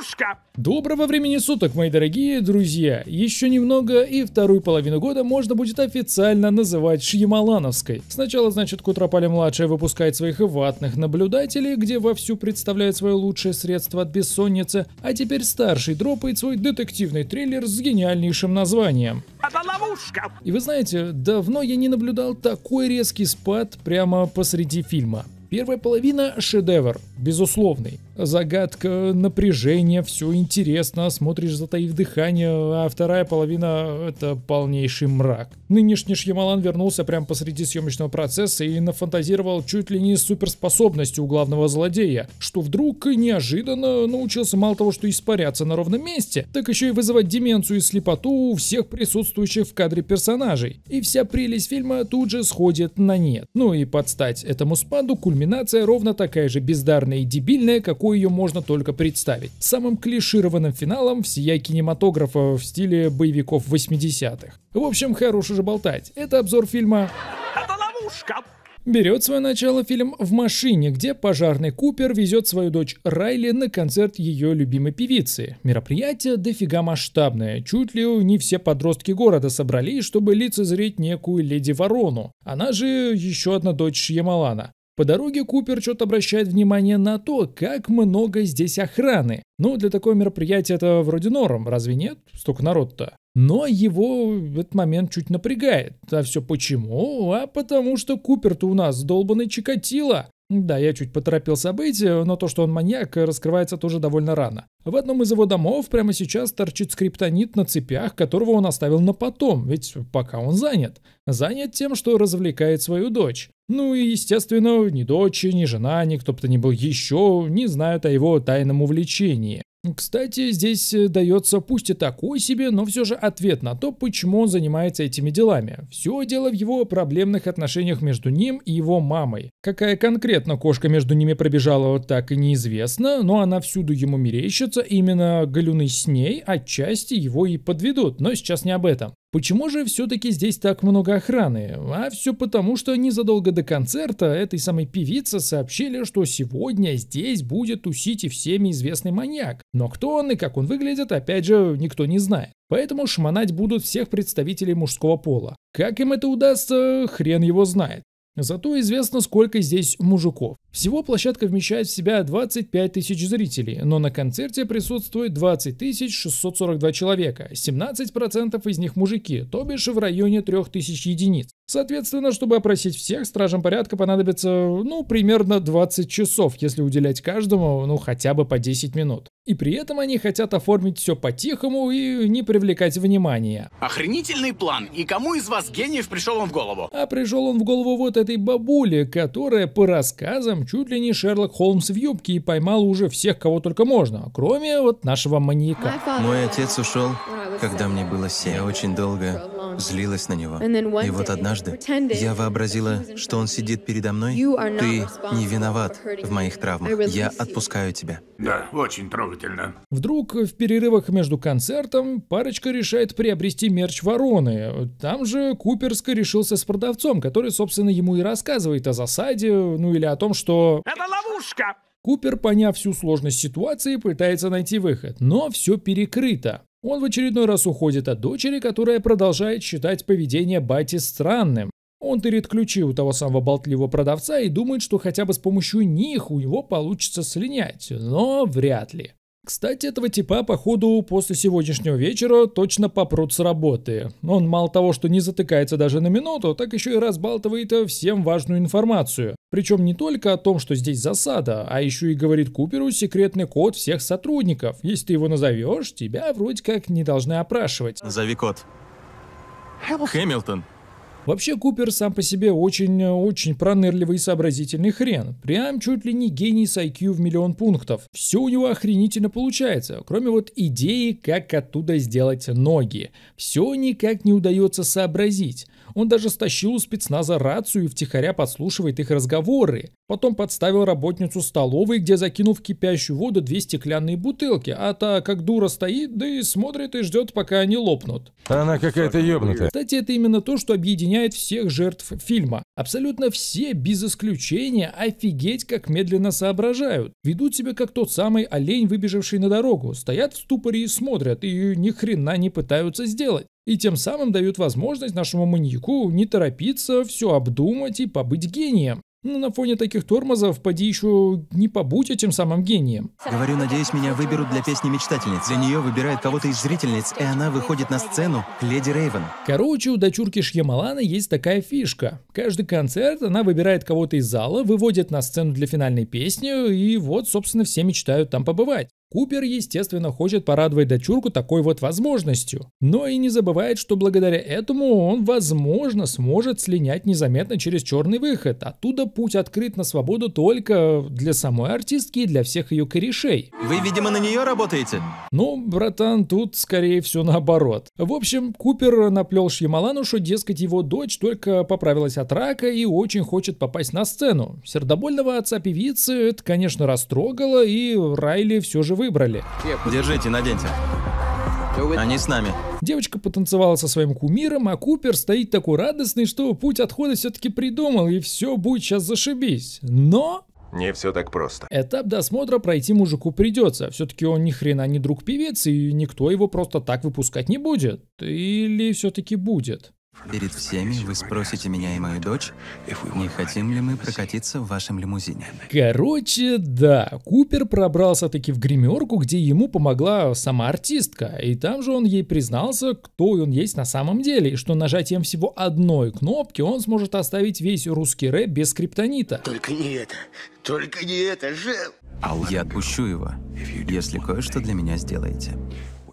Ловушка! Доброго времени суток, мои дорогие друзья! Еще немного, и вторую половину года можно будет официально называть Шьямалановской. Сначала, значит, Кутропали-младшая выпускает своих ватных наблюдателей, где вовсю представляет свое лучшее средство от бессонницы, а теперь старший дропает свой детективный трейлер с гениальнейшим названием. Это ловушка! И вы знаете, давно я не наблюдал такой резкий спад прямо посреди фильма. Первая половина – шедевр безусловный. Загадка, напряжение, все интересно, смотришь затаив дыхание, а вторая половина — это полнейший мрак. Нынешний Шьямалан вернулся прямо посреди съемочного процесса и нафантазировал чуть ли не суперспособностью у главного злодея, что вдруг неожиданно научился мало того, что испаряться на ровном месте, так еще и вызывать деменцию и слепоту у всех присутствующих в кадре персонажей. И вся прелесть фильма тут же сходит на нет. Ну и подстать этому спаду кульминация ровно такая же бездарная популярная и дебильная, какую ее можно только представить. Самым клишированным финалом всея кинематографа в стиле боевиков 80-х. В общем, хорош уже болтать. Это обзор фильма... Это ловушка! Берет свое начало фильм в машине, где пожарный Купер везет свою дочь Райли на концерт ее любимой певицы. Мероприятие дофига масштабное. Чуть ли не все подростки города собрались, чтобы лицезреть некую леди Ворону. Она же еще одна дочь Ямалана. По дороге Купер что-то обращает внимание на то, как много здесь охраны. Ну, для такого мероприятия это вроде норм, разве нет? Столько народ-то. Но его в этот момент чуть напрягает. А все почему? А потому что Купер-то у нас долбанный Чикатило. Да, я чуть поторопил события, но то, что он маньяк, раскрывается тоже довольно рано. В одном из его домов прямо сейчас торчит скриптонит на цепях, которого он оставил на потом, ведь пока он занят. Занят тем, что развлекает свою дочь. Ну и, естественно, ни дочь, ни жена, ни кто бы то ни был еще не знают о его тайном увлечении. Кстати, здесь э, дается пусть и такой себе, но все же ответ на то, почему он занимается этими делами. Все дело в его проблемных отношениях между ним и его мамой. Какая конкретно кошка между ними пробежала, так и неизвестно, но она всюду ему мерещится, именно галюны с ней отчасти его и подведут, но сейчас не об этом. Почему же все-таки здесь так много охраны? А все потому, что незадолго до концерта этой самой певицы сообщили, что сегодня здесь будет тусить и всеми известный маньяк. Но кто он и как он выглядит, опять же, никто не знает. Поэтому шмонать будут всех представителей мужского пола. Как им это удастся, хрен его знает. Зато известно, сколько здесь мужиков. Всего площадка вмещает в себя 25 тысяч зрителей, но на концерте присутствует 20 642 человека, 17% из них мужики, то бишь в районе 3000 единиц. Соответственно, чтобы опросить всех, стражам порядка понадобится, ну, примерно 20 часов, если уделять каждому, ну, хотя бы по 10 минут. И при этом они хотят оформить все по-тихому и не привлекать внимания. Охренительный план. И кому из вас гениев пришел он в голову? А пришел он в голову вот этой бабуле, которая по рассказам причем чуть ли не Шерлок Холмс в юбке и поймал уже всех, кого только можно, кроме вот нашего маньяка. Мой отец ушел когда мне было семь, я очень долго злилась на него. И вот однажды я вообразила, что он сидит передо мной. Ты не виноват в моих травмах. Я отпускаю тебя. Да, очень трогательно. Вдруг в перерывах между концертом парочка решает приобрести мерч вороны. Там же Куперско решился с продавцом, который, собственно, ему и рассказывает о засаде, ну или о том, что... Это ловушка! Купер, поняв всю сложность ситуации, пытается найти выход, но все перекрыто. Он в очередной раз уходит от дочери, которая продолжает считать поведение Бати странным. Он тырит ключи у того самого болтливого продавца и думает, что хотя бы с помощью них у него получится слинять, но вряд ли. Кстати, этого типа, походу, после сегодняшнего вечера точно попрут с работы. Он мало того, что не затыкается даже на минуту, так еще и разбалтывает всем важную информацию. Причем не только о том, что здесь засада, а еще и говорит Куперу секретный код всех сотрудников. Если ты его назовешь, тебя вроде как не должны опрашивать. Назови код. Хэмилтон. Вообще Купер сам по себе очень-очень пронырливый и сообразительный хрен. Прям чуть ли не гений с IQ в миллион пунктов. Все у него охренительно получается, кроме вот идеи, как оттуда сделать ноги. Все никак не удается сообразить. Он даже стащил у спецназа рацию и втихаря подслушивает их разговоры. Потом подставил работницу столовой, где закинул в кипящую воду две стеклянные бутылки, а та как дура стоит, да и смотрит и ждет, пока они лопнут. Она какая-то ёбнутая. Кстати, это именно то, что объединяет объединяет всех жертв фильма. Абсолютно все, без исключения, офигеть как медленно соображают. Ведут себя как тот самый олень, выбежавший на дорогу. Стоят в ступоре и смотрят, и ни хрена не пытаются сделать. И тем самым дают возможность нашему маньяку не торопиться, все обдумать и побыть гением. Ну, на фоне таких тормозов поди еще не побудь этим самым гением. Говорю, надеюсь, меня выберут для песни «Мечтательниц». Для нее выбирают кого-то из зрительниц, и она выходит на сцену к Леди Рейвен. Короче, у дочурки Шьямалана есть такая фишка. Каждый концерт она выбирает кого-то из зала, выводит на сцену для финальной песни, и вот, собственно, все мечтают там побывать. Купер, естественно, хочет порадовать дочурку такой вот возможностью, но и не забывает, что благодаря этому он, возможно, сможет слинять незаметно через черный выход. Оттуда путь открыт на свободу только для самой артистки и для всех ее корешей. Вы, видимо, на нее работаете? Ну, братан, тут скорее все наоборот. В общем, Купер наплел Шьямалану, что, дескать, его дочь только поправилась от рака и очень хочет попасть на сцену. Сердобольного отца певицы это, конечно, растрогало, и Райли все же выбрали. Держите, наденьте. Они с нами. Девочка потанцевала со своим кумиром, а Купер стоит такой радостный, что путь отхода все-таки придумал, и все будет сейчас зашибись. Но... Не все так просто. Этап досмотра пройти мужику придется. Все-таки он ни хрена не друг певец, и никто его просто так выпускать не будет. Или все-таки будет? Перед всеми вы спросите меня и мою дочь, не хотим ли мы прокатиться в вашем лимузине. Короче, да, Купер пробрался таки в гримерку, где ему помогла сама артистка, и там же он ей признался, кто он есть на самом деле, и что нажатием всего одной кнопки он сможет оставить весь русский рэп без скриптонита. Только не это, только не это, Жел! Я отпущу его, если кое-что для меня сделаете.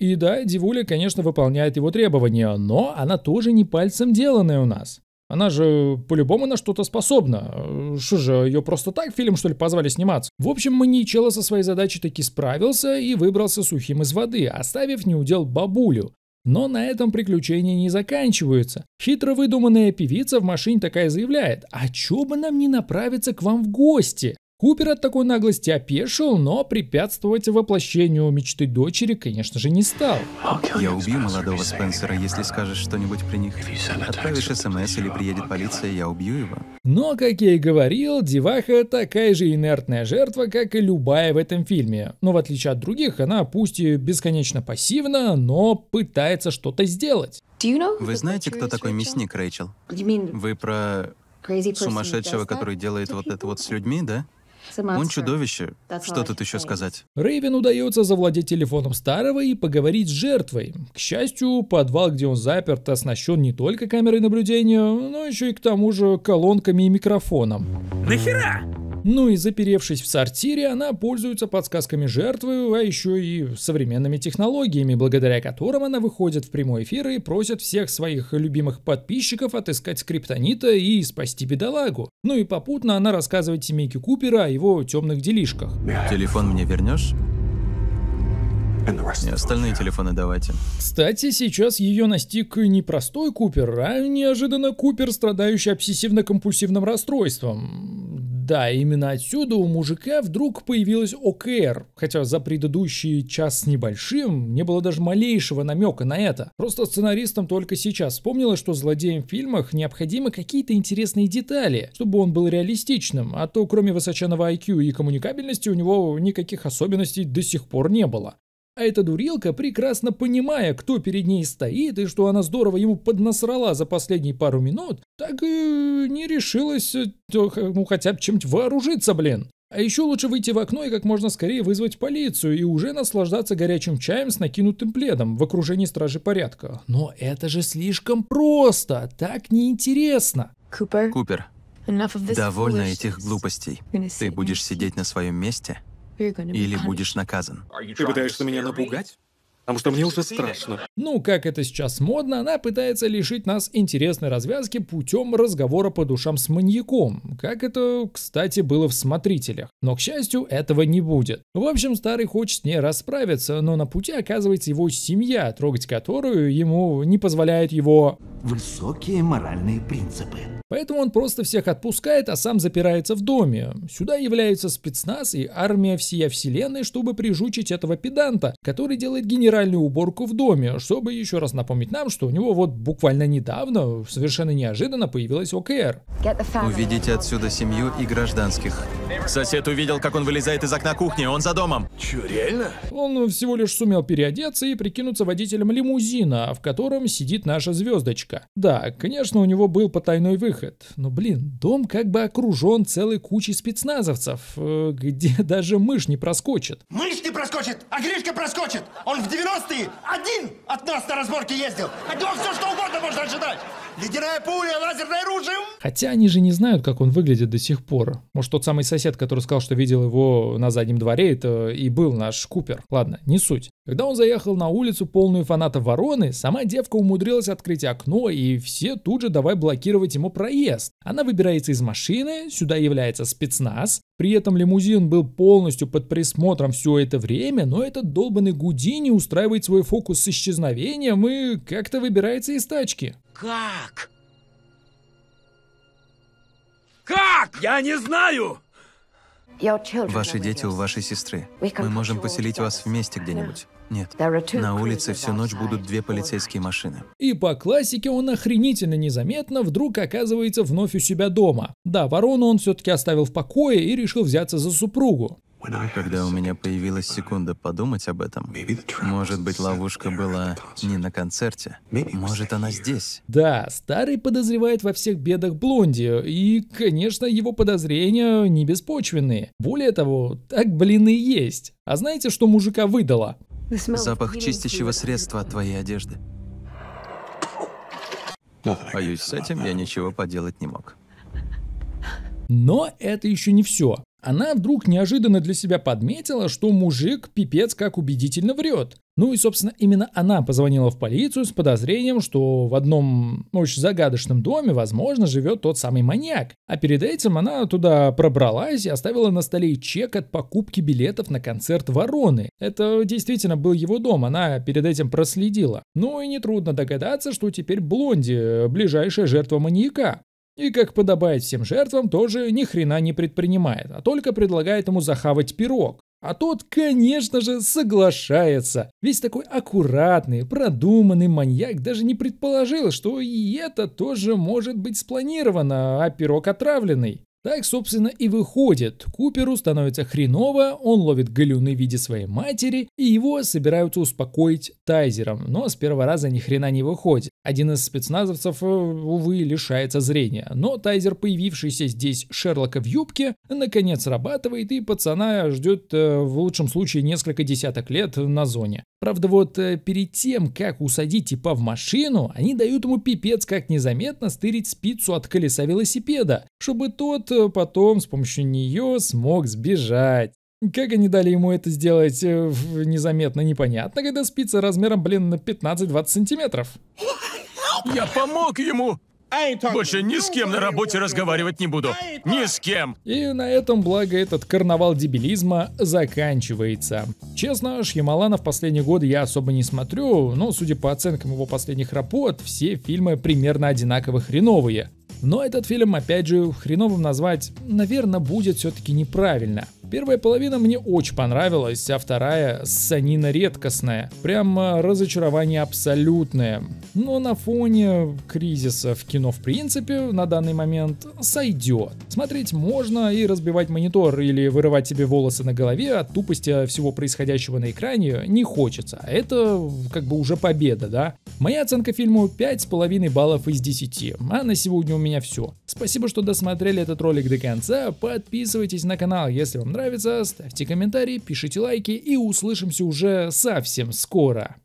И да, Дивуля, конечно, выполняет его требования, но она тоже не пальцем деланная у нас. Она же по-любому на что-то способна. Что э, же, ее просто так фильм, что ли, позвали сниматься? В общем, Маничелло со своей задачей таки справился и выбрался сухим из воды, оставив неудел бабулю. Но на этом приключения не заканчиваются. Хитро выдуманная певица в машине такая заявляет, а чё бы нам не направиться к вам в гости? Купер от такой наглости опешил, но препятствовать воплощению мечты дочери, конечно же, не стал. Я убью молодого Спенсера, если скажешь что-нибудь при них. Отправишь смс или приедет полиция, я убью его. Но, как я и говорил, Деваха такая же инертная жертва, как и любая в этом фильме. Но в отличие от других, она пусть и бесконечно пассивна, но пытается что-то сделать. Вы знаете, кто такой мясник, Рэйчел? Вы про сумасшедшего, который делает вот это вот с людьми, да? Он чудовище. Что тут еще сказать? Рейвен удается завладеть телефоном старого и поговорить с жертвой. К счастью, подвал, где он заперт, оснащен не только камерой наблюдения, но еще и к тому же колонками и микрофоном. Нахера? Ну и заперевшись в сортире, она пользуется подсказками жертвы, а еще и современными технологиями, благодаря которым она выходит в прямой эфир и просит всех своих любимых подписчиков отыскать скриптонита и спасти бедолагу. Ну и попутно она рассказывает семейке Купера о его темных делишках. Телефон мне вернешь? И остальные телефоны давайте. Кстати, сейчас ее настиг не простой Купер, а неожиданно Купер, страдающий обсессивно-компульсивным расстройством. Да, именно отсюда у мужика вдруг появилась ОКР, хотя за предыдущий час с небольшим не было даже малейшего намека на это. Просто сценаристам только сейчас вспомнилось, что злодеям в фильмах необходимы какие-то интересные детали, чтобы он был реалистичным, а то кроме высоченного IQ и коммуникабельности у него никаких особенностей до сих пор не было. А эта дурилка, прекрасно понимая, кто перед ней стоит и что она здорово ему поднасрала за последние пару минут, так и не решилась э, ну, хотя бы чем-то вооружиться, блин. А еще лучше выйти в окно и как можно скорее вызвать полицию и уже наслаждаться горячим чаем с накинутым пледом в окружении стражи порядка. Но это же слишком просто, так неинтересно. Купер. Купер. Довольно этих глупостей. Ты будешь сидеть на своем месте или будешь наказан. Ты пытаешься меня напугать? Потому что мне уже страшно. Ну, как это сейчас модно, она пытается лишить нас интересной развязки путем разговора по душам с маньяком. Как это, кстати, было в «Смотрителях». Но, к счастью, этого не будет. В общем, старый хочет с ней расправиться, но на пути оказывается его семья, трогать которую ему не позволяет его... Высокие моральные принципы. Поэтому он просто всех отпускает, а сам запирается в доме. Сюда являются спецназ и армия всея вселенной, чтобы прижучить этого педанта, который делает генеральную уборку в доме, чтобы еще раз напомнить нам, что у него вот буквально недавно, совершенно неожиданно появилась ОКР. Уведите отсюда семью и гражданских. Сосед увидел, как он вылезает из окна кухни, он за домом. Че, реально? Он всего лишь сумел переодеться и прикинуться водителем лимузина, в котором сидит наша звездочка. Да, конечно, у него был потайной выход, выход. Но, ну, блин, дом как бы окружен целой кучей спецназовцев, э, где даже мышь не проскочит. Мышь не проскочит, а Гришка проскочит! Он в 90-е один от нас на разборке ездил! От него все что угодно можно ожидать! Ледяная пуля, лазерное оружие! Хотя они же не знают, как он выглядит до сих пор. Может, тот самый сосед, который сказал, что видел его на заднем дворе, это и был наш Купер. Ладно, не суть. Когда он заехал на улицу, полную фанатов вороны, сама девка умудрилась открыть окно, и все тут же давай блокировать ему проезд. Она выбирается из машины, сюда является спецназ, при этом лимузин был полностью под присмотром все это время, но этот долбанный Гудини устраивает свой фокус с исчезновением и как-то выбирается из тачки. Как? Как? Я не знаю! Ваши дети у вашей сестры. Мы можем поселить вас вместе где-нибудь. Нет, на улице всю ночь будут две полицейские машины. И по классике он охренительно незаметно вдруг оказывается вновь у себя дома. Да, ворону он все-таки оставил в покое и решил взяться за супругу. Когда у меня появилась секунда подумать об этом, может быть, ловушка была не на концерте, может, она здесь. Да, Старый подозревает во всех бедах Блонди, и, конечно, его подозрения не беспочвенные. Более того, так, блины и есть. А знаете, что мужика выдало? Запах чистящего средства от твоей одежды. Боюсь, с этим я ничего поделать не мог. Но это еще не все. Она вдруг неожиданно для себя подметила, что мужик пипец как убедительно врет. Ну и, собственно, именно она позвонила в полицию с подозрением, что в одном очень загадочном доме, возможно, живет тот самый маньяк. А перед этим она туда пробралась и оставила на столе чек от покупки билетов на концерт Вороны. Это действительно был его дом, она перед этим проследила. Ну и нетрудно догадаться, что теперь Блонди – ближайшая жертва маньяка. И, как подобает всем жертвам, тоже ни хрена не предпринимает, а только предлагает ему захавать пирог. А тот, конечно же, соглашается. Весь такой аккуратный, продуманный маньяк даже не предположил, что и это тоже может быть спланировано, а пирог отравленный. Так, собственно, и выходит. Куперу становится хреново, он ловит галюны в виде своей матери, и его собираются успокоить тайзером, но с первого раза ни хрена не выходит. Один из спецназовцев, э, увы, лишается зрения, но тайзер, появившийся здесь Шерлока в юбке, наконец срабатывает, и пацана ждет э, в лучшем случае несколько десяток лет на зоне. Правда, вот э, перед тем, как усадить типа в машину, они дают ему пипец как незаметно стырить спицу от колеса велосипеда, чтобы тот э, потом с помощью нее смог сбежать. Как они дали ему это сделать э, незаметно, непонятно, когда спица размером, блин, на 15-20 сантиметров. Я помог ему! Больше ни с кем на работе разговаривать не буду. Ни с кем. И на этом, благо, этот карнавал дебилизма заканчивается. Честно, Шьямалана в последние годы я особо не смотрю, но, судя по оценкам его последних работ, все фильмы примерно одинаково хреновые. Но этот фильм, опять же, хреновым назвать, наверное, будет все-таки неправильно – Первая половина мне очень понравилась, а вторая санина редкостная. Прям э, разочарование абсолютное. Но на фоне кризиса в кино в принципе на данный момент сойдет. Смотреть можно и разбивать монитор или вырывать себе волосы на голове от тупости всего происходящего на экране не хочется. А это как бы уже победа, да? Моя оценка фильму 5,5 баллов из 10. А на сегодня у меня все. Спасибо, что досмотрели этот ролик до конца. Подписывайтесь на канал, если вам нравится, ставьте комментарии, пишите лайки и услышимся уже совсем скоро.